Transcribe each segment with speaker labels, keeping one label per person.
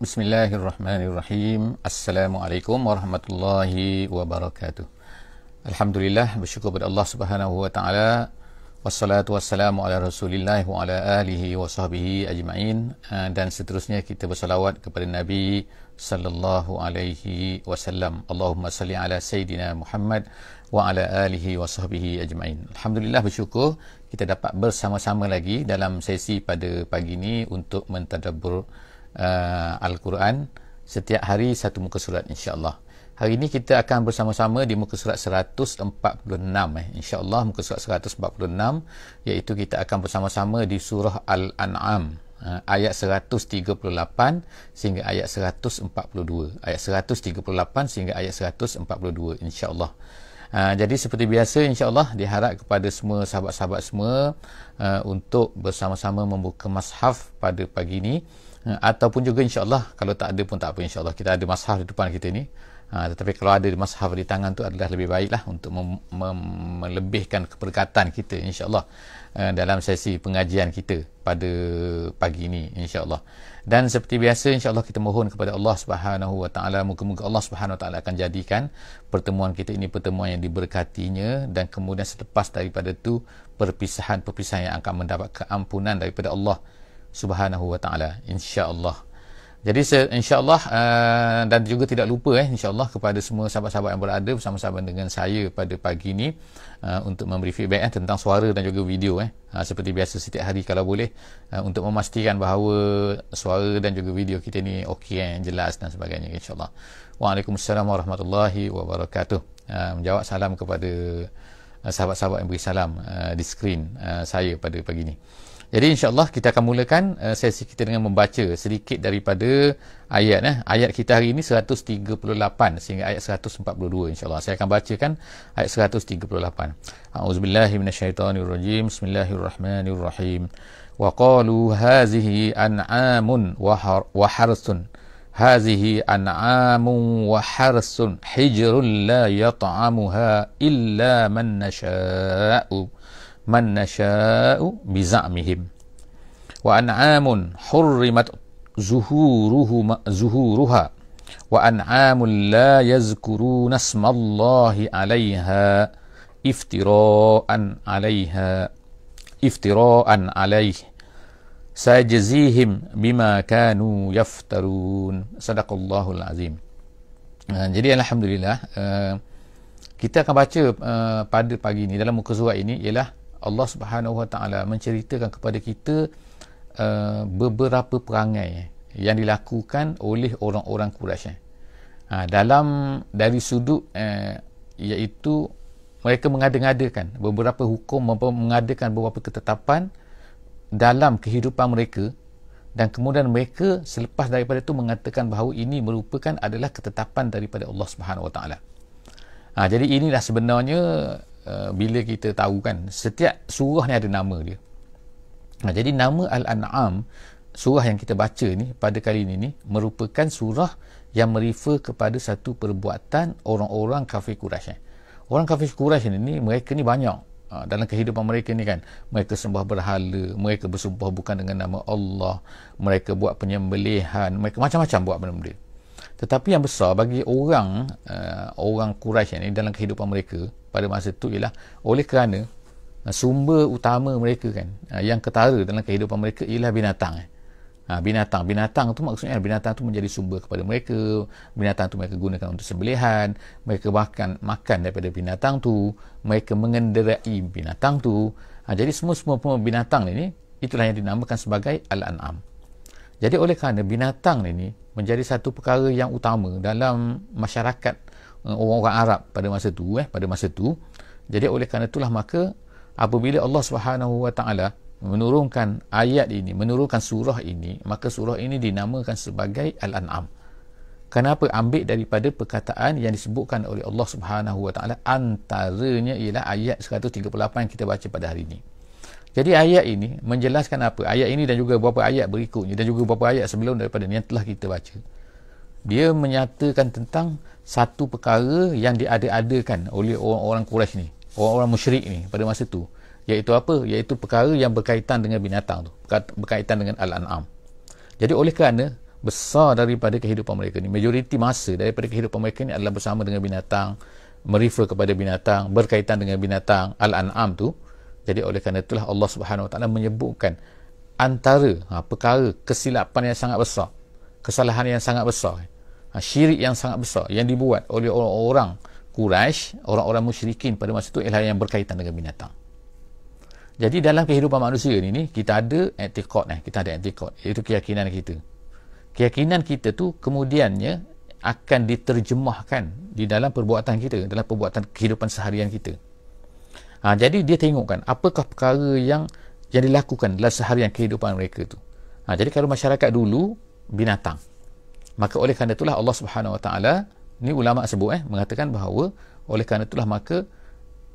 Speaker 1: Bismillahirrahmanirrahim. Assalamualaikum warahmatullahi wabarakatuh. Alhamdulillah bersyukur kepada Allah Subhanahu wa taala. Wassalatu wassalamu ala Rasulillah wa ala alihi wa sahbihi ajma'in ah, dan seterusnya kita bersalawat kepada Nabi sallallahu alaihi wasallam. Allahumma salli ala sayidina Muhammad wa ala alihi wa sahbihi ajma'in. Alhamdulillah bersyukur kita dapat bersama-sama lagi dalam sesi pada pagi ini untuk mentadabbur uh, Al-Quran setiap hari satu muka surat insya-Allah. Hari ini kita akan bersama-sama di muka surat 146 eh insya-Allah muka surat 146 iaitu kita akan bersama-sama di surah Al-An'am uh, ayat 138 sehingga ayat 142. Ayat 138 sehingga ayat 142 insya-Allah. Uh, jadi seperti biasa insyaAllah diharap kepada semua sahabat-sahabat semua uh, untuk bersama-sama membuka mashaf pada pagi ini. Eh, ataupun juga insyaAllah kalau tak ada pun tak apa insyaAllah kita ada mashaf di depan kita ni ha, tetapi kalau ada mashaf di tangan tu adalah lebih baik lah untuk melebihkan keperkatan kita insyaAllah uh, dalam sesi pengajian kita pada pagi ni insyaAllah dan seperti biasa insyaAllah kita mohon kepada Allah subhanahu wa ta'ala Muka-muka Allah subhanahu wa ta'ala akan jadikan Pertemuan kita ini pertemuan yang diberkatinya Dan kemudian selepas daripada tu Perpisahan-perpisahan yang akan mendapat keampunan daripada Allah subhanahu wa taala insyaallah jadi insyaallah uh, dan juga tidak lupa eh insyaallah kepada semua sahabat-sahabat yang berada bersama-sama dengan saya pada pagi ini uh, untuk memberi feedback eh, tentang suara dan juga video eh uh, seperti biasa setiap hari kalau boleh uh, untuk memastikan bahawa suara dan juga video kita ni okey eh, jelas dan sebagainya insyaallah. Waalaikumsalam warahmatullahi wabarakatuh. Uh, menjawab salam kepada uh, sahabat-sahabat yang beri salam uh, di skrin uh, saya pada pagi ini. Jadi insyaAllah kita akan mulakan uh, sesi kita dengan membaca sedikit daripada ayat. Eh. Ayat kita hari ini 138 sehingga ayat 142 insyaAllah. Saya akan bacakan ayat 138. A'udzubillahiminasyaitanirrojim. Bismillahirrahmanirrahim. Wa qalu hazihi an'amun wa harsun. Hazihi an'amun wa harsun. Hijrun la yata'amuha illa man nasha'u man nasha'u bizamihim wa an'amun hurrimat zuhuruhu zuhuruha wa an'amun la yazkuruna smallahi 'alayha iftira'an 'alayha iftira'an 'alayhi sajazihim bima kanu yaftarun sadaqallahul azim ha, jadi alhamdulillah eh, kita akan baca eh, pada pagi ini dalam muka surat ini ialah Allah Subhanahu Wa Taala menceritakan kepada kita uh, beberapa perangai yang dilakukan oleh orang-orang Quraisy. Eh. dalam dari sudut eh, iaitu mereka mengadakan beberapa hukum mengadakan beberapa ketetapan dalam kehidupan mereka dan kemudian mereka selepas daripada itu mengatakan bahawa ini merupakan adalah ketetapan daripada Allah Subhanahu Wa Taala. Ha, jadi inilah sebenarnya Eh, bila kita tahu kan setiap surah ni ada nama dia nah, jadi nama Al-An'am surah yang kita baca ni pada kali ini ni merupakan surah yang merefer kepada satu perbuatan orang-orang kafir Quraisy. Eh. Orang kafir Quraisy ni, ni mereka ni banyak ha, dalam kehidupan mereka ni kan. Mereka sembah berhala, mereka bersumpah bukan dengan nama Allah, mereka buat penyembelihan, mereka macam-macam buat benda-benda tetapi yang besar bagi orang uh, orang Quraisy ni dalam kehidupan mereka pada masa itu ialah oleh kerana uh, sumber utama mereka kan uh, yang ketara dalam kehidupan mereka ialah binatang eh. Ha, binatang binatang tu maksudnya binatang tu menjadi sumber kepada mereka binatang tu mereka gunakan untuk sembelihan mereka bahkan makan daripada binatang tu mereka mengenderai binatang tu ha, jadi semua-semua binatang ni itulah yang dinamakan sebagai al-an'am jadi oleh kerana binatang ini menjadi satu perkara yang utama dalam masyarakat eh, orang-orang Arab pada masa itu, eh pada masa itu, Jadi oleh kerana itulah maka apabila Allah Subhanahu Wa Taala menurunkan ayat ini, menurunkan surah ini, maka surah ini dinamakan sebagai Al-An'am. Kenapa ambil daripada perkataan yang disebutkan oleh Allah Subhanahu Wa Taala antaranya ialah ayat 138 yang kita baca pada hari ini. Jadi ayat ini menjelaskan apa? Ayat ini dan juga beberapa ayat berikutnya dan juga beberapa ayat sebelum daripada ni yang telah kita baca. Dia menyatakan tentang satu perkara yang diada-adakan oleh orang-orang Quraisy ni, orang-orang musyrik ni pada masa tu, iaitu apa? Iaitu perkara yang berkaitan dengan binatang tu, berkaitan dengan al-an'am. Jadi oleh kerana besar daripada kehidupan mereka ni, majoriti masa daripada kehidupan mereka ni adalah bersama dengan binatang, merefer kepada binatang, berkaitan dengan binatang, al-an'am tu, jadi oleh kerana itulah Allah Subhanahu Wa Taala menyebutkan antara ha, perkara kesilapan yang sangat besar, kesalahan yang sangat besar, ha, syirik yang sangat besar yang dibuat oleh orang-orang Quraisy, orang-orang musyrikin pada masa itu ialah yang berkaitan dengan binatang. Jadi dalam kehidupan manusia ini kita ada etikot eh, kita ada etikot itu keyakinan kita. Keyakinan kita tu kemudiannya akan diterjemahkan di dalam perbuatan kita, dalam perbuatan kehidupan seharian kita. Ha, jadi dia tengokkan apakah perkara yang yang dilakukan dalam seharian kehidupan mereka tu. Ha, jadi kalau masyarakat dulu binatang. Maka oleh kerana itulah Allah Subhanahu Wa Taala ni ulama sebut eh mengatakan bahawa oleh kerana itulah maka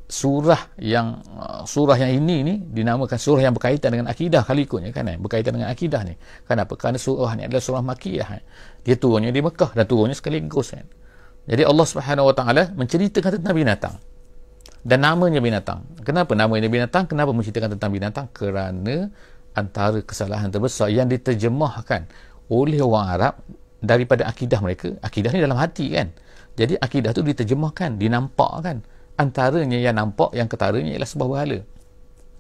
Speaker 1: surah yang uh, surah yang ini ni dinamakan surah yang berkaitan dengan akidah kali ikutnya kan eh? berkaitan dengan akidah ni kenapa kerana surah ni adalah surah makiyah eh? dia turunnya di Mekah dan turunnya sekaligus kan eh? jadi Allah Subhanahu Wa Taala menceritakan tentang binatang dan namanya binatang. Kenapa namanya binatang? Kenapa menceritakan tentang binatang? Kerana antara kesalahan terbesar yang diterjemahkan oleh orang Arab daripada akidah mereka, akidah ni dalam hati kan. Jadi akidah tu diterjemahkan, dinampakkan. Antaranya yang nampak, yang ketaranya ialah sebuah berhala.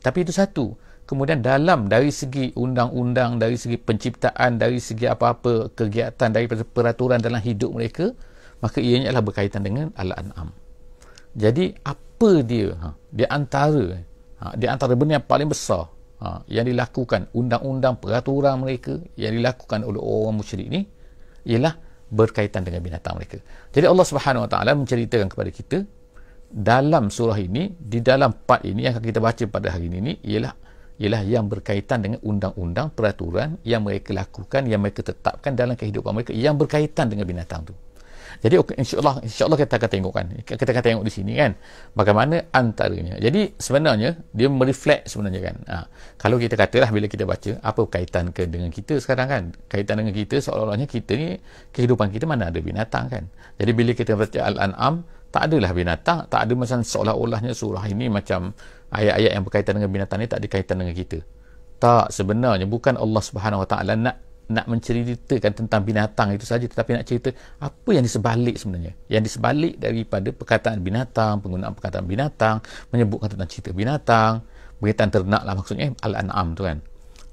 Speaker 1: Tapi itu satu. Kemudian dalam dari segi undang-undang, dari segi penciptaan, dari segi apa-apa kegiatan, dari peraturan dalam hidup mereka, maka ianya adalah berkaitan dengan Al-An'am. Jadi apa apa dia ha, di antara ha, di antara benda yang paling besar ha, yang dilakukan undang-undang peraturan mereka yang dilakukan oleh orang musyrik ni ialah berkaitan dengan binatang mereka jadi Allah Subhanahu Wa Taala menceritakan kepada kita dalam surah ini di dalam part ini yang akan kita baca pada hari ini ialah ialah yang berkaitan dengan undang-undang peraturan yang mereka lakukan yang mereka tetapkan dalam kehidupan mereka yang berkaitan dengan binatang tu jadi okay, insyaAllah insyaAllah kita akan tengok Kita akan tengok di sini kan. Bagaimana antaranya. Jadi sebenarnya dia mereflek sebenarnya kan. Ha, kalau kita katalah bila kita baca apa kaitan ke dengan kita sekarang kan. Kaitan dengan kita seolah-olahnya kita ni kehidupan kita mana ada binatang kan. Jadi bila kita baca Al-An'am tak adalah binatang. Tak ada macam seolah-olahnya surah ini macam ayat-ayat yang berkaitan dengan binatang ni tak dikaitan dengan kita. Tak sebenarnya bukan Allah Subhanahu Wa Taala nak nak menceritakan tentang binatang itu saja tetapi nak cerita apa yang di sebenarnya yang di daripada perkataan binatang penggunaan perkataan binatang menyebutkan tentang cerita binatang berkaitan ternak lah maksudnya eh, al-an'am tu kan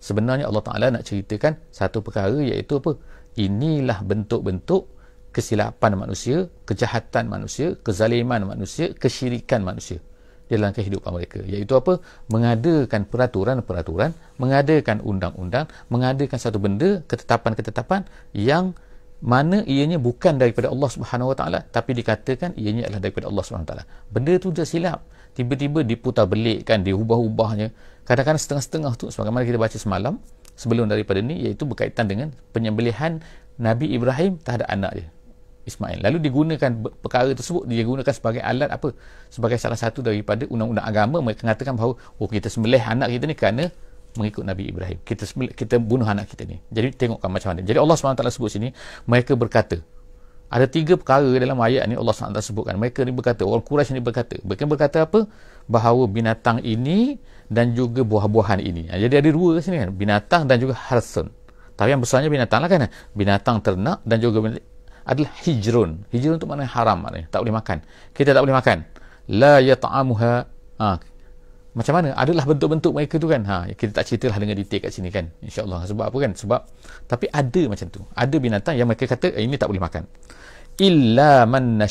Speaker 1: sebenarnya Allah Ta'ala nak ceritakan satu perkara iaitu apa inilah bentuk-bentuk kesilapan manusia kejahatan manusia kezaliman manusia kesyirikan manusia dalam kehidupan mereka iaitu apa mengadakan peraturan-peraturan mengadakan undang-undang mengadakan satu benda ketetapan-ketetapan yang mana ianya bukan daripada Allah Subhanahu Wa Taala tapi dikatakan ianya adalah daripada Allah Subhanahu Wa Taala benda tu dah silap tiba-tiba diputar belik kan, diubah-ubahnya kadang-kadang setengah-setengah tu sebagaimana kita baca semalam sebelum daripada ni iaitu berkaitan dengan penyembelihan Nabi Ibrahim terhadap anak dia Ismail. Lalu digunakan perkara tersebut digunakan sebagai alat apa? Sebagai salah satu daripada undang-undang agama mereka mengatakan bahawa oh kita sembelih anak kita ni kerana mengikut Nabi Ibrahim. Kita sembelih, kita bunuh anak kita ni. Jadi tengokkan macam mana. Jadi Allah SWT sebut sini mereka berkata ada tiga perkara dalam ayat ni Allah SWT sebutkan. Mereka ni berkata, orang Quraisy ni berkata. Mereka berkata apa? Bahawa binatang ini dan juga buah-buahan ini. Ha, jadi ada dua kat sini kan. Binatang dan juga harsun. Tapi yang besarnya binatang lah kan. Binatang ternak dan juga binatang adalah hijrun. Hijrun itu maknanya haram maknanya. Tak boleh makan. Kita tak boleh makan. La yata'amuha. Ha. Macam mana? Adalah bentuk-bentuk mereka tu kan? Ha. Kita tak ceritalah dengan detail kat sini kan? InsyaAllah. Sebab apa kan? Sebab. Tapi ada macam tu. Ada binatang yang mereka kata eh, ini tak boleh makan. Illa man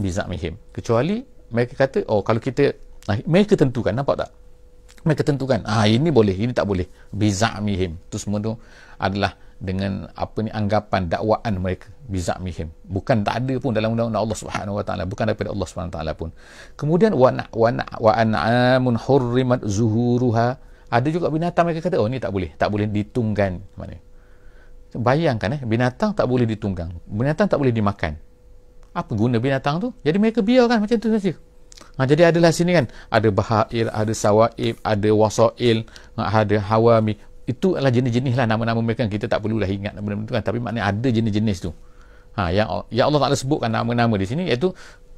Speaker 1: biza mihim. Kecuali mereka kata oh kalau kita nah, mereka tentukan nampak tak? Mereka tentukan. Ah ini boleh, ini tak boleh. Bizamihim. Tu semua tu adalah dengan apa ni anggapan dakwaan mereka bizat mihim bukan tak ada pun dalam undang-undang Allah Subhanahu Wa Taala bukan daripada Allah Subhanahu Wa Taala pun kemudian wa na wa na wa an'amun hurrimat zuhuruha ada juga binatang mereka kata oh ni tak boleh tak boleh ditunggang mana bayangkan eh binatang tak boleh ditunggang binatang tak boleh dimakan apa guna binatang tu jadi mereka biarkan macam tu saja Ha, jadi adalah sini kan ada bahair, ada sawaib, ada wasail, ha, ada hawami itu adalah jenis-jenis lah nama-nama mereka kita tak perlulah ingat nama-nama tu kan tapi maknanya ada jenis-jenis tu ha, yang, yang Allah Ta'ala sebutkan nama-nama di sini iaitu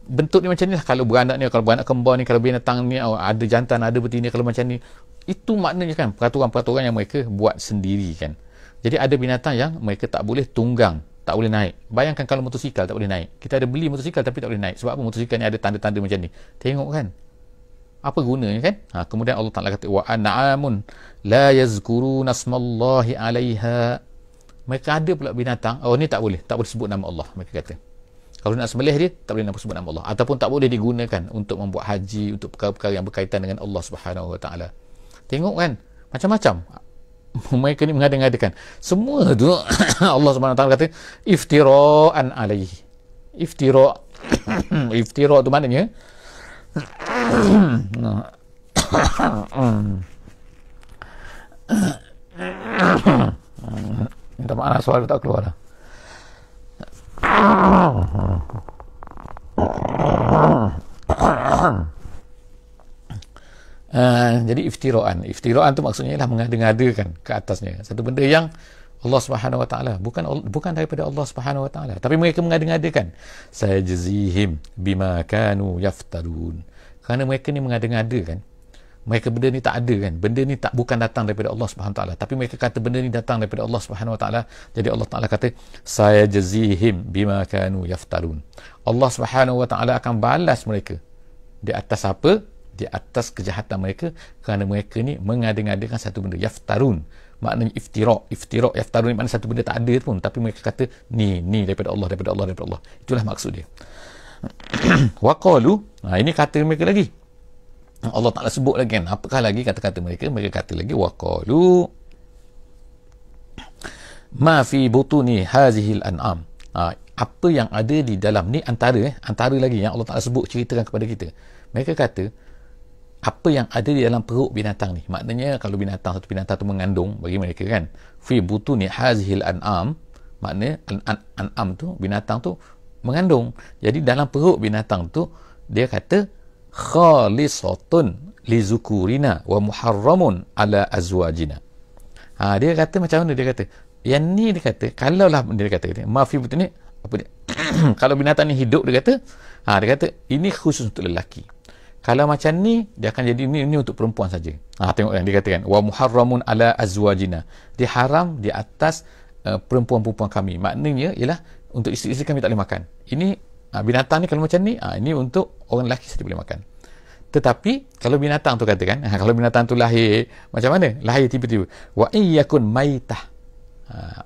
Speaker 1: bentuk ni macam ni lah kalau beranak ni kalau beranak kembar ni kalau binatang ni oh, ada jantan ada betina kalau macam ni itu maknanya kan peraturan-peraturan yang mereka buat sendiri kan jadi ada binatang yang mereka tak boleh tunggang tak boleh naik bayangkan kalau motosikal tak boleh naik kita ada beli motosikal tapi tak boleh naik sebab apa motosikal ni ada tanda-tanda macam ni tengok kan apa gunanya kan ha, kemudian Allah Taala kata wa an'amun la yazkuruna nasmallahi 'alaiha mereka ada pula binatang oh ni tak boleh tak boleh sebut nama Allah mereka kata kalau nak sembelih dia tak boleh nak sebut nama Allah ataupun tak boleh digunakan untuk membuat haji untuk perkara-perkara yang berkaitan dengan Allah Subhanahu Wa Taala tengok kan macam-macam mereka ni mengadakan semua tu Allah Subhanahu Wa Taala kata iftira'an 'alaihi iftira' iftira' tu maknanya Minta maaf suara tak keluar lah. Uh, jadi iftiroan iftiroan tu maksudnya lah mengada-ngadakan ke atasnya satu benda yang Allah Subhanahu Wa Taala bukan bukan daripada Allah Subhanahu Wa Taala tapi mereka mengada-ngadakan sajzihim bima kanu yaftarun kerana mereka ni mengada-ngada kan. mereka benda ni tak ada kan benda ni tak bukan datang daripada Allah Subhanahu Taala tapi mereka kata benda ni datang daripada Allah Subhanahu Wa Taala jadi Allah Taala kata sajzihim bima kanu yaftarun Allah Subhanahu Wa Taala akan balas mereka di atas apa di atas kejahatan mereka kerana mereka ni mengada-ngadakan satu benda yaftarun maknanya iftirak iftirak iftaru ni maknanya satu benda tak ada pun tapi mereka kata ni ni daripada Allah daripada Allah daripada Allah itulah maksud dia waqalu ha, ini kata mereka lagi Allah Ta'ala sebut lagi kan apakah lagi kata-kata mereka mereka kata lagi waqalu ma fi butuni hazihil an'am ha, apa yang ada di dalam ni antara eh, antara lagi yang Allah Ta'ala sebut ceritakan kepada kita mereka kata apa yang ada di dalam perut binatang ni maknanya kalau binatang satu binatang tu mengandung bagi mereka kan fi butuni hazhil an'am maknanya an'am an, an tu binatang tu mengandung jadi dalam perut binatang tu dia kata khalisatun li zukurina wa muharramun ala azwajina ha, dia kata macam mana dia kata yang ni dia kata kalau lah dia kata ma fi ni. apa dia kalau binatang ni hidup dia kata ha, dia kata ini khusus untuk lelaki kalau macam ni dia akan jadi ni ni untuk perempuan saja. Ha tengok yang dikatakan wa muharramun ala azwajina. Dia haram di atas uh, perempuan-perempuan kami. Maknanya ialah untuk isteri-isteri kami tak boleh makan. Ini uh, binatang ni kalau macam ni ah uh, ini untuk orang lelaki saja boleh makan. Tetapi kalau binatang tu katakan uh, kalau binatang tu lahir macam mana? Lahir tiba-tiba. Wa iyakun maitah.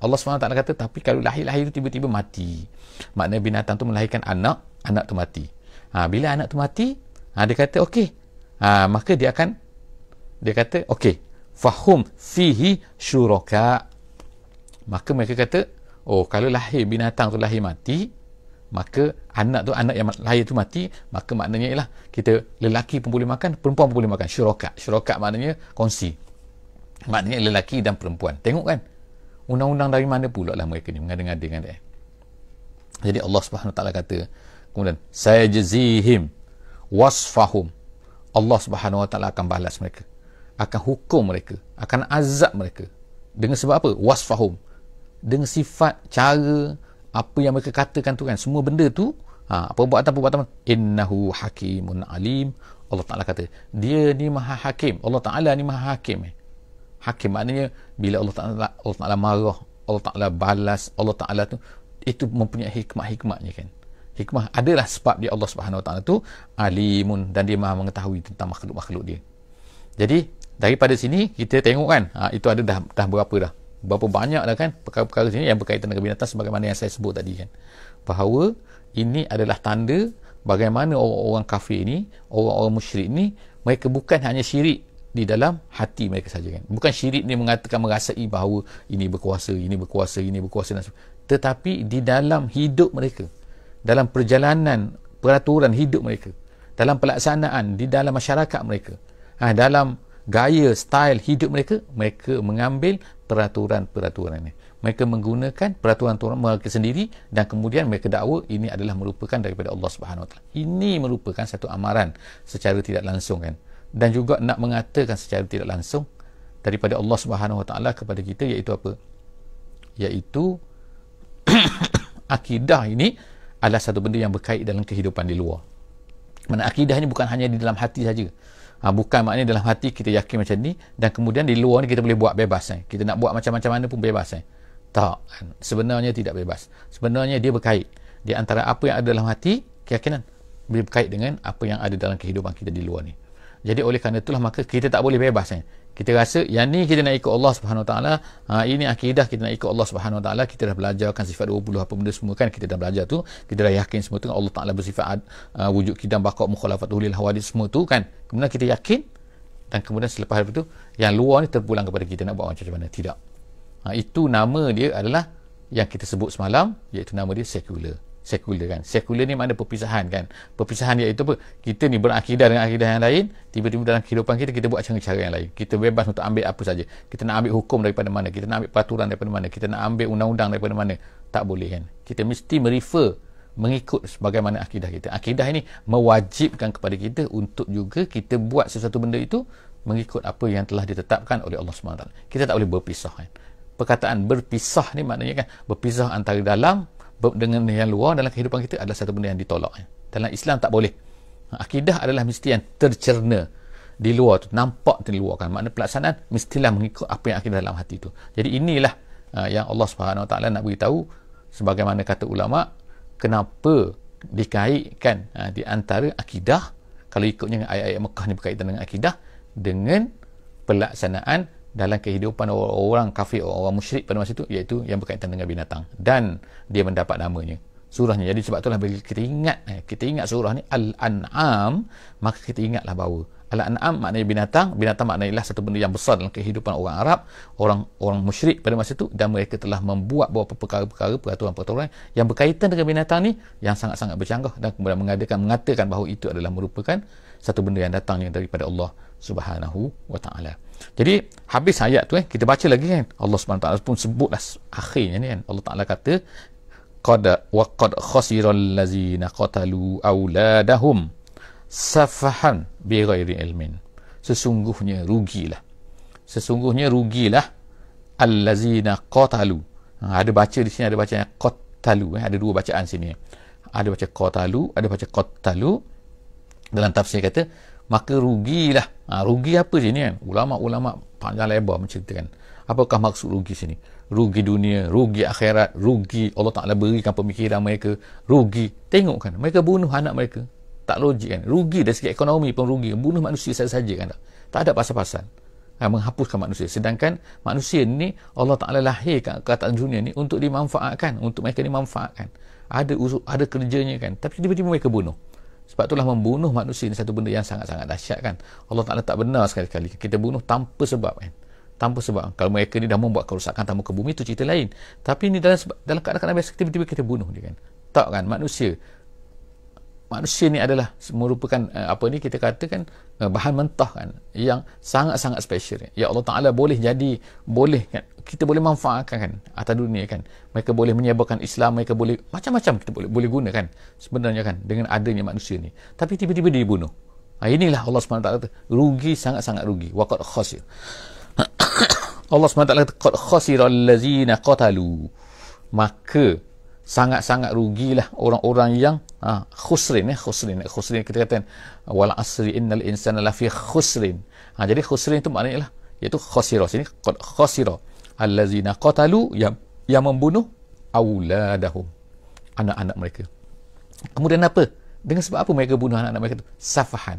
Speaker 1: Allah SWT kata tapi kalau lahir-lahir tu tiba-tiba mati. Maknanya binatang tu melahirkan anak, anak tu mati. Ha, bila anak tu mati, ha, dia kata okey ha, maka dia akan dia kata okey fahum fihi syuraka maka mereka kata oh kalau lahir binatang tu lahir mati maka anak tu anak yang lahir tu mati maka maknanya ialah kita lelaki pun boleh makan perempuan pun boleh makan syuraka syuraka maknanya kongsi maknanya lelaki dan perempuan tengok kan undang-undang dari mana pula lah mereka ni mengada-ngada dengan jadi Allah Subhanahu taala kata kemudian saya jazihim wasfahum Allah Subhanahu Wa Taala akan balas mereka akan hukum mereka akan azab mereka dengan sebab apa wasfahum dengan sifat cara apa yang mereka katakan tu kan semua benda tu ha, apa buat apa buat innahu hakimun alim Allah Taala kata dia ni maha hakim Allah Taala ni maha hakim eh. hakim maknanya bila Allah Taala Allah Taala marah Allah Taala balas Allah Taala tu itu mempunyai hikmah-hikmahnya kan hikmah adalah sebab dia Allah Subhanahu Wa Taala tu alimun dan dia maha mengetahui tentang makhluk-makhluk dia. Jadi daripada sini kita tengok kan ha, itu ada dah, dah berapa dah berapa banyak dah kan perkara-perkara sini yang berkaitan dengan binatang sebagaimana yang saya sebut tadi kan bahawa ini adalah tanda bagaimana orang-orang kafir ini orang-orang musyrik ini mereka bukan hanya syirik di dalam hati mereka saja kan bukan syirik ni mengatakan merasai bahawa ini berkuasa ini berkuasa ini berkuasa dan tetapi di dalam hidup mereka dalam perjalanan peraturan hidup mereka dalam pelaksanaan di dalam masyarakat mereka ha, dalam gaya style hidup mereka mereka mengambil peraturan-peraturan ini mereka menggunakan peraturan-peraturan mereka sendiri dan kemudian mereka dakwa ini adalah merupakan daripada Allah Subhanahu Wa Taala. Ini merupakan satu amaran secara tidak langsung kan. Dan juga nak mengatakan secara tidak langsung daripada Allah Subhanahu Wa Taala kepada kita iaitu apa? iaitu akidah ini adalah satu benda yang berkait dalam kehidupan di luar. Mana akidah ni bukan hanya di dalam hati saja. Ha, bukan maknanya dalam hati kita yakin macam ni dan kemudian di luar ni kita boleh buat bebas eh. kita nak buat macam-macam mana pun bebas eh. tak, kan? sebenarnya tidak bebas sebenarnya dia berkait di antara apa yang ada dalam hati, keyakinan boleh berkait dengan apa yang ada dalam kehidupan kita di luar ni jadi oleh kerana itulah maka kita tak boleh bebas eh kita rasa yang ni kita nak ikut Allah Subhanahu taala ha ini akidah kita nak ikut Allah Subhanahu taala kita dah belajarkan sifat 20 apa benda semua kan kita dah belajar tu kita dah yakin semua tu kan, Allah taala bersifat uh, wujud kidam bakok mukhalafatul lil hawadis semua tu kan kemudian kita yakin dan kemudian selepas itu yang luar ni terpulang kepada kita nak buat macam mana tidak ha, itu nama dia adalah yang kita sebut semalam iaitu nama dia secular sekuler kan sekuler ni makna perpisahan kan perpisahan iaitu apa kita ni berakidah dengan akidah yang lain tiba-tiba dalam kehidupan kita kita buat cara-cara yang lain kita bebas untuk ambil apa saja kita nak ambil hukum daripada mana kita nak ambil peraturan daripada mana kita nak ambil undang-undang daripada mana tak boleh kan kita mesti merefer mengikut sebagaimana akidah kita akidah ini mewajibkan kepada kita untuk juga kita buat sesuatu benda itu mengikut apa yang telah ditetapkan oleh Allah SWT kita tak boleh berpisah kan perkataan berpisah ni maknanya kan berpisah antara dalam dengan yang luar dalam kehidupan kita adalah satu benda yang ditolak ya. dalam Islam tak boleh ha, akidah adalah mesti yang tercerna di luar tu nampak di luar kan makna pelaksanaan mestilah mengikut apa yang akidah dalam hati tu jadi inilah uh, yang Allah Subhanahu Wa Taala nak beritahu sebagaimana kata ulama kenapa dikaitkan uh, di antara akidah kalau ikutnya ayat-ayat Mekah ni berkaitan dengan akidah dengan pelaksanaan dalam kehidupan orang-orang kafir orang-orang musyrik pada masa itu iaitu yang berkaitan dengan binatang dan dia mendapat namanya surahnya jadi sebab itulah bila kita ingat eh, kita ingat surah ni al-an'am maka kita ingatlah bahawa al-an'am maknanya binatang binatang maknanya ialah satu benda yang besar dalam kehidupan orang Arab orang orang musyrik pada masa itu dan mereka telah membuat beberapa perkara-perkara peraturan-peraturan yang berkaitan dengan binatang ni yang sangat-sangat bercanggah dan kemudian mengadakan mengatakan bahawa itu adalah merupakan satu benda yang datangnya daripada Allah Subhanahu wa taala. Jadi habis ayat tu eh kita baca lagi kan. Allah Subhanahu taala pun sebutlah akhirnya ni kan. Allah Taala kata qad wa qad khasiral ladzina qatalu auladahum safahan bighairi ilmin. Sesungguhnya rugilah. Sesungguhnya rugilah allazina qatalu. Ha, ada baca di sini ada bacaan qatalu eh ada dua bacaan sini. Ada baca qatalu, ada baca qatalu. Dalam tafsir kata maka rugilah ha, rugi apa sini kan ulama-ulama panjang lebar menceritakan apakah maksud rugi sini rugi dunia rugi akhirat rugi Allah Ta'ala berikan pemikiran mereka rugi Tengok kan, mereka bunuh anak mereka tak logik kan rugi dari segi ekonomi pun rugi bunuh manusia saja-saja kan tak, ada pasal-pasal ha, menghapuskan manusia sedangkan manusia ni Allah Ta'ala lahirkan kata dunia ni untuk dimanfaatkan untuk mereka dimanfaatkan ada usul, ada kerjanya kan tapi tiba-tiba mereka bunuh sebab itulah membunuh manusia ni satu benda yang sangat-sangat dahsyat kan. Allah Ta'ala tak benar sekali-kali. Kita bunuh tanpa sebab kan. Tanpa sebab. Kalau mereka ni dah membuat kerusakan tanpa ke bumi, itu cerita lain. Tapi ni dalam dalam keadaan biasa, tiba-tiba kita bunuh dia kan. Tak kan, manusia manusia ni adalah merupakan eh, apa ni kita katakan eh, bahan mentah kan yang sangat-sangat special ya Allah Taala boleh jadi boleh kan kita boleh manfaatkan kan atas dunia kan mereka boleh menyebabkan Islam mereka boleh macam-macam kita boleh boleh guna kan sebenarnya kan dengan adanya manusia ni tapi tiba-tiba dia dibunuh ha, inilah Allah SWT kata rugi sangat-sangat rugi waqad khasir Allah SWT kata qad khasir allazina qatalu maka sangat-sangat rugilah orang-orang yang ha, khusrin ya khusrin khusrin kita kata kan, wal asri innal insana lafi khusrin ha, jadi khusrin itu maknanya lah iaitu khusira sini khusira allazina qatalu yang yang membunuh auladahum anak-anak mereka kemudian apa dengan sebab apa mereka bunuh anak-anak mereka tu safahan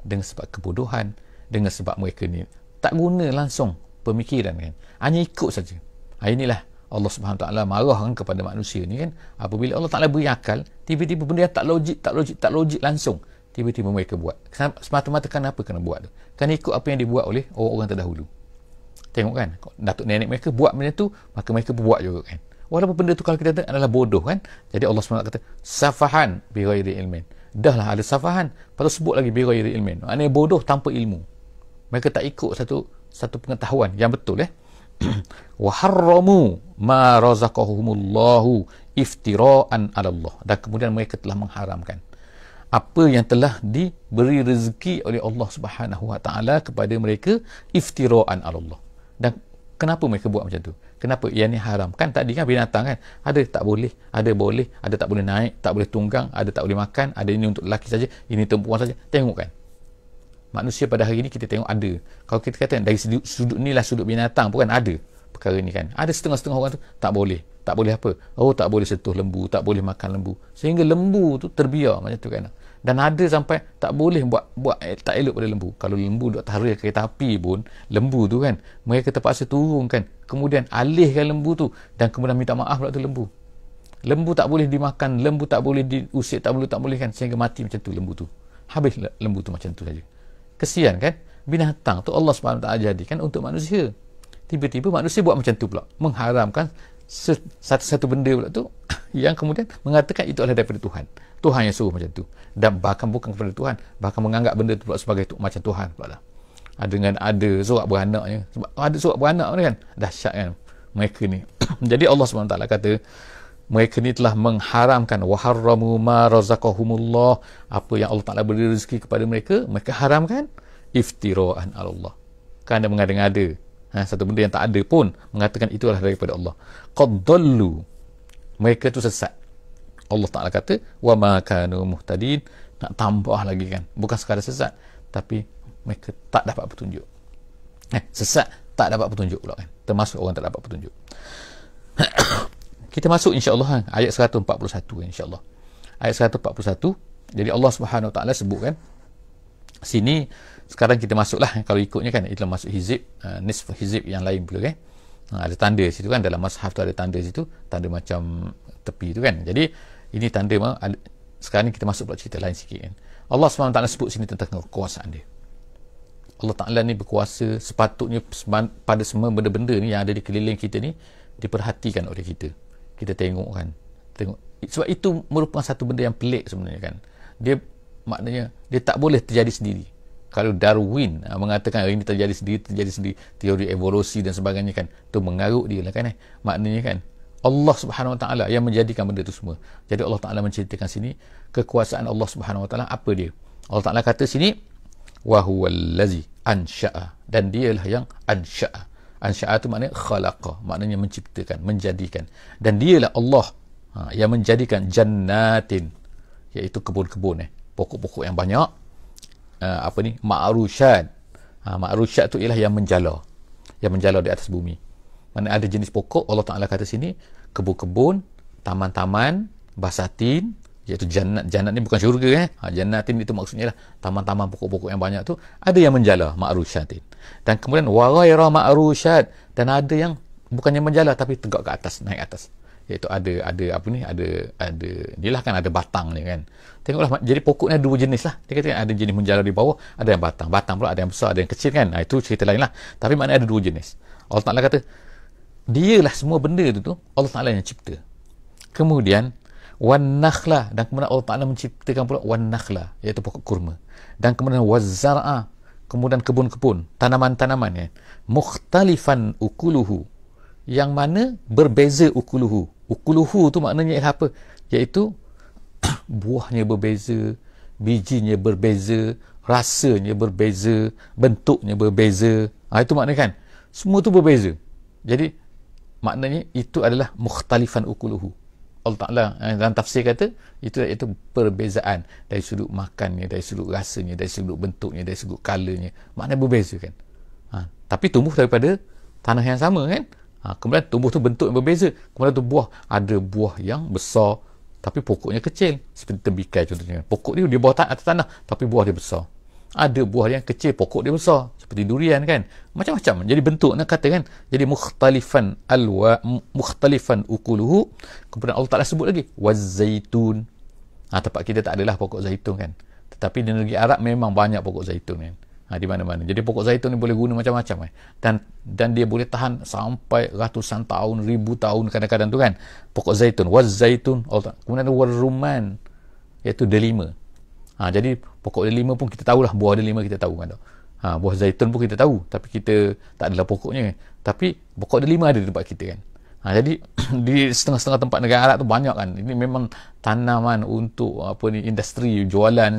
Speaker 1: dengan sebab kebodohan dengan sebab mereka ni tak guna langsung pemikiran kan hanya ikut saja ha, inilah Allah Subhanahu Wa Taala marah kan kepada manusia ni kan apabila Allah Taala beri akal tiba-tiba benda yang tak logik tak logik tak logik langsung tiba-tiba mereka buat semata-mata kan apa kena buat tu kan ikut apa yang dibuat oleh orang-orang terdahulu tengok kan datuk nenek mereka buat benda tu maka mereka pun buat juga kan walaupun benda tu kalau kita tengok adalah bodoh kan jadi Allah SWT kata safahan birairi ilmin dah lah ada safahan patut sebut lagi birairi ilmin maknanya bodoh tanpa ilmu mereka tak ikut satu satu pengetahuan yang betul eh waharramu ma razaqahumullahu iftira'an 'ala Allah. Dan kemudian mereka telah mengharamkan apa yang telah diberi rezeki oleh Allah Subhanahu Wa Taala kepada mereka iftira'an 'ala Allah. Dan kenapa mereka buat macam tu? Kenapa yang ni haram? Kan tadi kan binatang kan? Ada tak boleh, ada boleh, ada tak boleh naik, tak boleh tunggang, ada tak boleh makan, ada ini untuk lelaki saja, ini perempuan saja. Tengok kan manusia pada hari ini kita tengok ada kalau kita kata dari sudut, sudut lah, sudut binatang bukan ada perkara ni kan ada setengah-setengah orang tu tak boleh tak boleh apa oh tak boleh sentuh lembu tak boleh makan lembu sehingga lembu tu terbiar macam tu kan dan ada sampai tak boleh buat buat tak elok pada lembu kalau lembu duk tarik kereta api pun lembu tu kan mereka terpaksa turun kan kemudian alihkan lembu tu dan kemudian minta maaf pula tu lembu lembu tak boleh dimakan lembu tak boleh diusik tak boleh tak boleh kan sehingga mati macam tu lembu tu habis lembu tu macam tu saja kesian kan binatang tu Allah SWT jadikan untuk manusia tiba-tiba manusia buat macam tu pula mengharamkan satu-satu benda pula tu yang kemudian mengatakan itu adalah daripada Tuhan Tuhan yang suruh macam tu dan bahkan bukan kepada Tuhan bahkan menganggap benda tu pula sebagai tu, macam Tuhan pula lah ah, dengan ada surat beranaknya sebab ada surat beranak kan dahsyat kan mereka ni jadi Allah SWT kata mereka ni telah mengharamkan waharramu ma razaqahumullah apa yang Allah Taala beri rezeki kepada mereka mereka haramkan iftira'an Allah kerana mengada-ngada ha, satu benda yang tak ada pun mengatakan itulah daripada Allah qaddallu mereka tu sesat Allah Taala kata wa ma kanu muhtadin nak tambah lagi kan bukan sekadar sesat tapi mereka tak dapat petunjuk eh, sesat tak dapat petunjuk pula kan termasuk orang tak dapat petunjuk kita masuk insya-Allah kan ayat 141 insya-Allah. Ayat 141. Jadi Allah Subhanahu taala sebut kan sini sekarang kita masuklah eh, kalau ikutnya kan itu masuk hizib eh, nisf hizib yang lain pula kan. Ha, ada tanda situ kan dalam mushaf tu ada tanda situ tanda macam tepi tu kan jadi ini tanda mah, sekarang ni kita masuk pula cerita lain sikit kan Allah SWT sebut sini tentang kekuasaan dia Allah Ta'ala ni berkuasa sepatutnya pada semua benda-benda ni yang ada di keliling kita ni diperhatikan oleh kita kita tengok kan tengok sebab itu merupakan satu benda yang pelik sebenarnya kan dia maknanya dia tak boleh terjadi sendiri kalau Darwin ha, mengatakan ini terjadi sendiri terjadi sendiri teori evolusi dan sebagainya kan tu mengaruk dia lah kan eh maknanya kan Allah Subhanahu Wa Taala yang menjadikan benda itu semua jadi Allah Taala menceritakan sini kekuasaan Allah Subhanahu Wa Taala apa dia Allah Taala kata sini wa huwallazi ansha'a dan dialah yang ansha'a Ansya'a tu maknanya khalaqah. Maknanya menciptakan, menjadikan. Dan dialah Allah ha, yang menjadikan jannatin. Iaitu kebun-kebun. Eh. Pokok-pokok yang banyak. Ha, apa ni? Ma'arushat. Ha, ma'arushat tu ialah yang menjala. Yang menjala di atas bumi. Mana ada jenis pokok, Allah Ta'ala kata sini, kebun-kebun, taman-taman, basatin, iaitu jannat. Jannat ni bukan syurga. Eh? Ha, jannatin itu maksudnya lah. Taman-taman pokok-pokok yang banyak tu, ada yang menjala ma'arushatin dan kemudian waraira ma'rushat dan ada yang bukannya menjala tapi tegak ke atas naik atas iaitu ada ada apa ni ada ada inilah kan ada batang ni kan tengoklah jadi pokoknya dua jenis lah dia kata kan, ada jenis menjala di bawah ada yang batang batang pula ada yang besar ada yang kecil kan nah, itu cerita lain lah tapi maknanya ada dua jenis Allah Ta'ala kata dialah semua benda itu tu Allah Ta'ala yang cipta kemudian wan nakhla dan kemudian Allah Ta'ala menciptakan pula wan nakhla iaitu pokok kurma dan kemudian wazara'a kemudian kebun-kebun, tanaman-tanaman ya. Mukhtalifan ukuluhu. Yang mana berbeza ukuluhu. Ukuluhu tu maknanya ialah apa? Iaitu buahnya berbeza, bijinya berbeza, rasanya berbeza, bentuknya berbeza. Ha, itu maknanya kan? Semua tu berbeza. Jadi maknanya itu adalah mukhtalifan ukuluhu. Allah Ta'ala eh, dalam tafsir kata itu itu perbezaan dari sudut makannya dari sudut rasanya dari sudut bentuknya dari sudut kalanya makna berbeza kan ha, tapi tumbuh daripada tanah yang sama kan ha, kemudian tumbuh tu bentuk yang berbeza kemudian tu buah ada buah yang besar tapi pokoknya kecil seperti tembikai contohnya pokok ni dia buah atas tanah tapi buah dia besar ada buah yang kecil pokok dia besar seperti durian kan macam-macam jadi bentuk nak kata kan jadi mukhtalifan alwa mukhtalifan ukuluhu kemudian Allah Taala sebut lagi wazaitun ha, tempat kita tak adalah pokok zaitun kan tetapi di negeri Arab memang banyak pokok zaitun kan ha, di mana-mana jadi pokok zaitun ni boleh guna macam-macam kan dan dan dia boleh tahan sampai ratusan tahun ribu tahun kadang-kadang tu kan pokok zaitun wazaitun Allah Ta'ala. kemudian warruman iaitu delima Ha, jadi pokok delima pun kita tahulah buah delima kita tahu kan Ha, buah zaitun pun kita tahu tapi kita tak adalah pokoknya tapi pokok delima ada di tempat kita kan ha, jadi di setengah-setengah tempat negara Arab tu banyak kan ini memang tanaman untuk apa ni industri jualan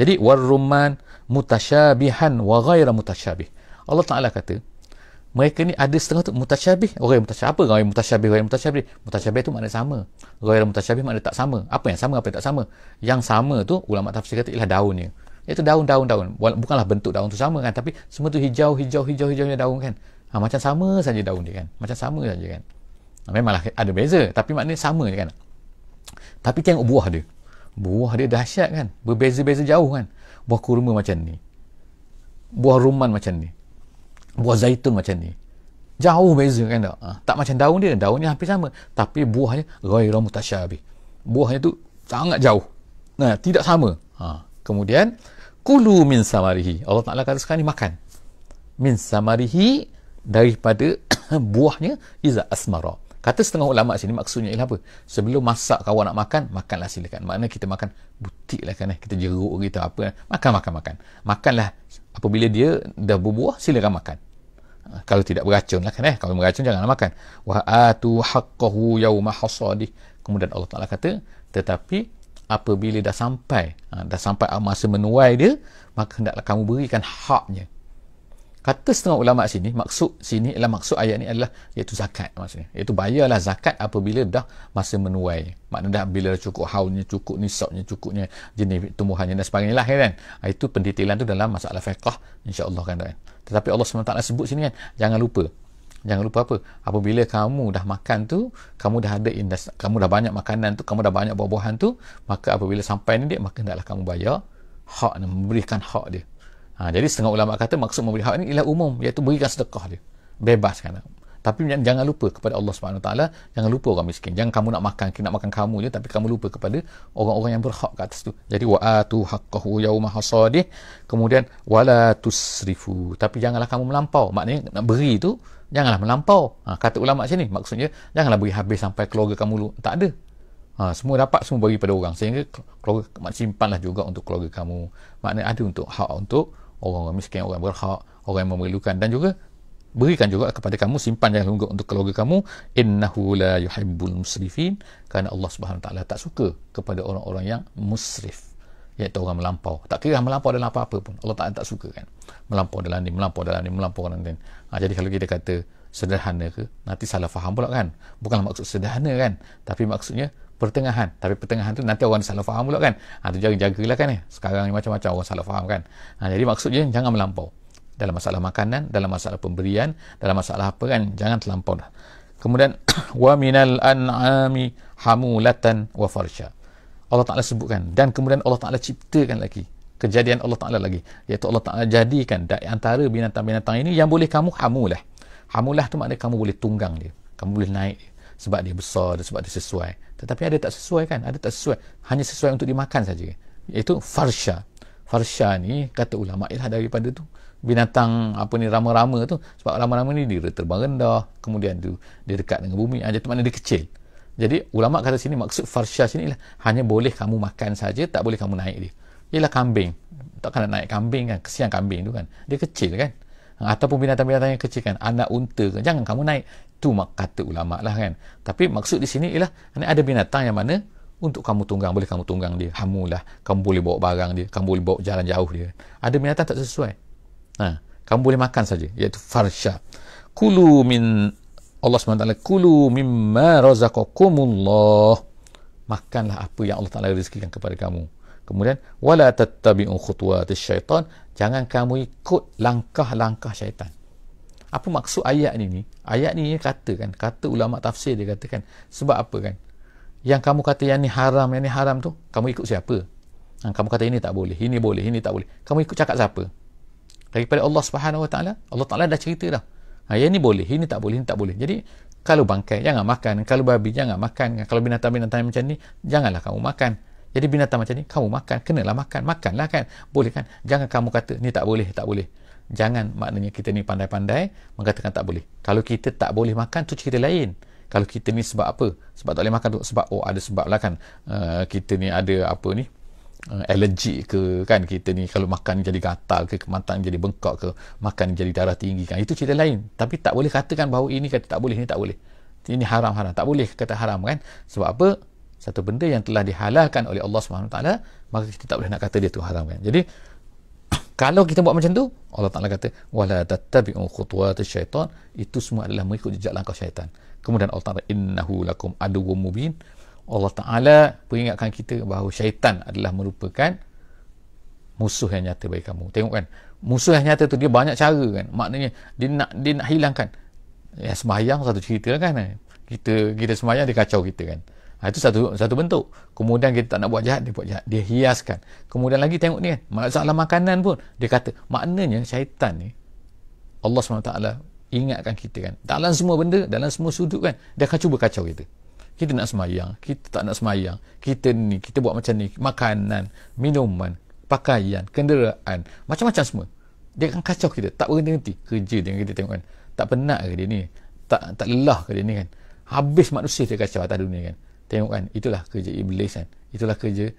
Speaker 1: jadi warruman mutasyabihan wa ghaira mutasyabih Allah Ta'ala kata mereka ni ada setengah tu mutasyabih orang yang mutasyabih apa orang yang mutasyabih orang yang mutasyabih mutasyabih tu makna sama orang yang mutasyabih makna tak sama apa yang sama apa yang tak sama yang sama tu ulama tafsir kata ialah daun daunnya iaitu daun daun daun bukanlah bentuk daun tu sama kan tapi semua tu hijau hijau hijau hijau hijaunya daun kan ha, macam sama saja daun dia kan macam sama saja kan ha, memanglah ada beza tapi makna sama je kan tapi tengok buah dia buah dia dahsyat kan berbeza-beza jauh kan buah kurma macam ni buah rumman macam ni buah zaitun macam ni jauh beza kan tak ha, tak macam daun dia daunnya hampir sama tapi buahnya ghairu mutasyabih buahnya tu sangat jauh nah tidak sama ha, kemudian kulu min samarihi Allah Taala kata sekarang ni makan min samarihi daripada buahnya iza asmara kata setengah ulama sini maksudnya ialah apa sebelum masak kau nak makan makanlah silakan makna kita makan butik lah kan eh. kita jeruk kita apa eh. makan makan makan makanlah apabila dia dah berbuah silakan makan Ah, kalau tidak beracun lah kan eh kalau beracun jangan makan wa atu haqqahu yawma hasadi kemudian Allah Taala kata tetapi apabila dah sampai ah, dah sampai masa menuai dia maka hendaklah kamu berikan haknya kata setengah ulama sini maksud sini ialah maksud ayat ni adalah iaitu zakat maksudnya iaitu bayarlah zakat apabila dah masa menuai maknanya dah bila dah cukup haulnya cukup nisabnya cukupnya jenis tumbuhannya dan sebagainya lah kan ah, itu pendetailan tu dalam masalah fiqah insyaallah kan, kan? Okay tetapi Allah SWT sebut sini kan jangan lupa jangan lupa apa apabila kamu dah makan tu kamu dah ada indas, kamu dah banyak makanan tu kamu dah banyak buah-buahan tu maka apabila sampai ni dia maka hendaklah kamu bayar hak ni memberikan hak dia ha, jadi setengah ulama kata maksud memberi hak ni ialah umum iaitu berikan sedekah dia bebas kan tapi jangan lupa kepada Allah Subhanahu taala jangan lupa orang miskin jangan kamu nak makan nak makan kamu je tapi kamu lupa kepada orang-orang yang berhak kat atas tu jadi wa atu haqqahu yauma hasadih kemudian wala tusrifu tapi janganlah kamu melampau maknanya nak beri tu janganlah melampau ha, kata ulama sini maksudnya janganlah beri habis sampai keluarga kamu lu tak ada ha, semua dapat semua bagi pada orang sehingga keluarga mak simpanlah juga untuk keluarga kamu maknanya ada untuk hak untuk orang-orang miskin orang berhak orang yang memerlukan dan juga berikan juga kepada kamu simpan jangan tunggu untuk keluarga kamu innahu la yuhibbul musrifin kerana Allah Subhanahu taala tak suka kepada orang-orang yang musrif iaitu orang melampau tak kira melampau dalam apa-apa pun Allah Taala tak suka kan melampau dalam ni melampau dalam ni melampau dalam ni ha, jadi kalau kita kata sederhana ke nanti salah faham pula kan bukan maksud sederhana kan tapi maksudnya pertengahan tapi pertengahan tu nanti orang salah faham pula kan ha, tu jaga-jagalah kan eh. sekarang ni macam-macam orang salah faham kan ha, jadi maksudnya jangan melampau dalam masalah makanan, dalam masalah pemberian, dalam masalah apa kan, jangan terlampau dah. Kemudian wa minal an'ami hamulatan wa farsha. Allah Taala sebutkan dan kemudian Allah Taala ciptakan lagi. Kejadian Allah Taala lagi iaitu Allah Taala jadikan dari antara binatang-binatang ini yang boleh kamu hamulah. Hamulah tu maknanya kamu boleh tunggang dia. Kamu boleh naik sebab dia besar dan sebab dia sesuai. Tetapi ada tak sesuai kan? Ada tak sesuai. Hanya sesuai untuk dimakan saja. Iaitu farsha farsya ni kata ulama ialah daripada tu binatang apa ni rama-rama tu sebab rama-rama ni dia terbang rendah kemudian tu dia dekat dengan bumi ada ha, jadi mana dia kecil jadi ulama kata sini maksud farsya sini ialah hanya boleh kamu makan saja tak boleh kamu naik dia ialah kambing takkan nak naik kambing kan kesian kambing tu kan dia kecil kan ha, ataupun binatang-binatang yang kecil kan anak unta kan? jangan kamu naik tu mak kata ulama lah kan tapi maksud di sini ialah ada binatang yang mana untuk kamu tunggang boleh kamu tunggang dia hamulah kamu boleh bawa barang dia kamu boleh bawa jalan jauh dia ada binatang tak sesuai ha kamu boleh makan saja iaitu farsha kulu min Allah SWT kulu mimma razaqakumullah makanlah apa yang Allah Taala rezekikan kepada kamu kemudian wala tattabi'u khutuwatis syaitan jangan kamu ikut langkah-langkah syaitan apa maksud ayat ni ni ayat ni kata kan kata ulama tafsir dia katakan sebab apa kan yang kamu kata yang ni haram, yang ni haram tu, kamu ikut siapa? Ha, kamu kata ini tak boleh, ini boleh, ini tak boleh. Kamu ikut cakap siapa? Daripada Allah Subhanahu Wa Taala. Allah Taala dah cerita dah. Ha, yang ini boleh, ini tak boleh, ini tak boleh. Jadi kalau bangkai jangan makan, kalau babi jangan makan, kalau binatang-binatang macam ni janganlah kamu makan. Jadi binatang macam ni kamu makan, kenalah makan, makanlah kan. Boleh kan? Jangan kamu kata ni tak boleh, tak boleh. Jangan maknanya kita ni pandai-pandai mengatakan tak boleh. Kalau kita tak boleh makan tu cerita lain kalau kita ni sebab apa sebab tak boleh makan sebab oh ada sebab lah kan uh, kita ni ada apa ni uh, allergy ke kan kita ni kalau makan jadi gatal ke kematan jadi bengkak ke makan jadi darah tinggi kan itu cerita lain tapi tak boleh katakan bahawa ini kata tak boleh ini tak boleh ini haram-haram tak boleh kata haram kan sebab apa satu benda yang telah dihalalkan oleh Allah SWT maka kita tak boleh nak kata dia tu haram kan jadi kalau kita buat macam tu, Allah Taala kata wala tattabi'u khutuwatasy syaitan, itu semua adalah mengikut jejak langkah syaitan. Kemudian Allah Taala innahu lakum aduwwum mubin. Allah Taala peringatkan kita bahawa syaitan adalah merupakan musuh yang nyata bagi kamu. Tengok kan, musuh yang nyata tu dia banyak cara kan. Maknanya dia nak dia nak hilangkan. Ya sembahyang satu cerita kan. Kita kita sembahyang dia kacau kita kan. Ha, itu satu satu bentuk. Kemudian kita tak nak buat jahat, dia buat jahat. Dia hiaskan. Kemudian lagi tengok ni kan. Masalah makanan pun. Dia kata, maknanya syaitan ni, Allah SWT ingatkan kita kan. Dalam semua benda, dalam semua sudut kan. Dia akan cuba kacau kita. Kita nak semayang. Kita tak nak semayang. Kita ni, kita buat macam ni. Makanan, minuman, pakaian, kenderaan. Macam-macam semua. Dia akan kacau kita. Tak berhenti-henti. Kerja dengan kita tengok kan. Tak penat ke dia ni. Tak, tak lelah ke dia ni kan. Habis manusia dia kacau atas dunia kan. Tengok kan, itulah kerja iblis kan. Itulah kerja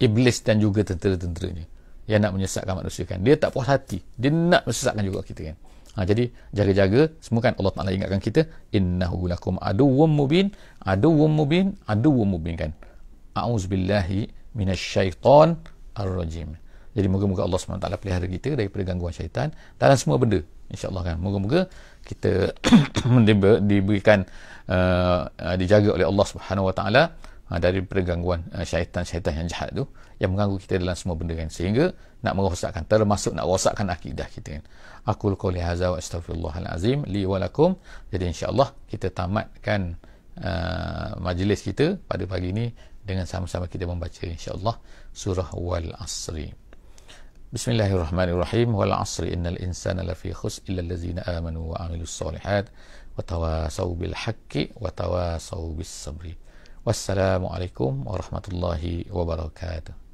Speaker 1: iblis dan juga tentera-tenteranya yang nak menyesatkan manusia kan. Dia tak puas hati. Dia nak menyesatkan juga kita kan. Ha, jadi jaga-jaga semua kan Allah Taala ingatkan kita Inna lakum aduwwum mubin, aduwwum mubin, aduwwum mubin kan. A'udzubillahi minasyaiton arrajim. Jadi moga-moga Allah SWT pelihara kita daripada gangguan syaitan dan semua benda. InsyaAllah kan. Moga-moga kita diber, diberikan uh, dijaga oleh Allah Subhanahu Wa Taala uh, dari gangguan uh, syaitan-syaitan yang jahat tu yang mengganggu kita dalam semua benda kan sehingga nak merosakkan termasuk nak rosakkan akidah kita kan aku qouli hadza wa astaghfirullahal azim li wa lakum jadi insyaallah kita tamatkan uh, majlis kita pada pagi ini dengan sama-sama kita membaca insyaallah surah wal asri بسم الله الرحمن الرحيم والعصر إن الإنسان لفي خسر إلا الذين آمنوا وعملوا الصالحات وتواصوا بالحق وتواصوا بالصبر والسلام عليكم ورحمة الله وبركاته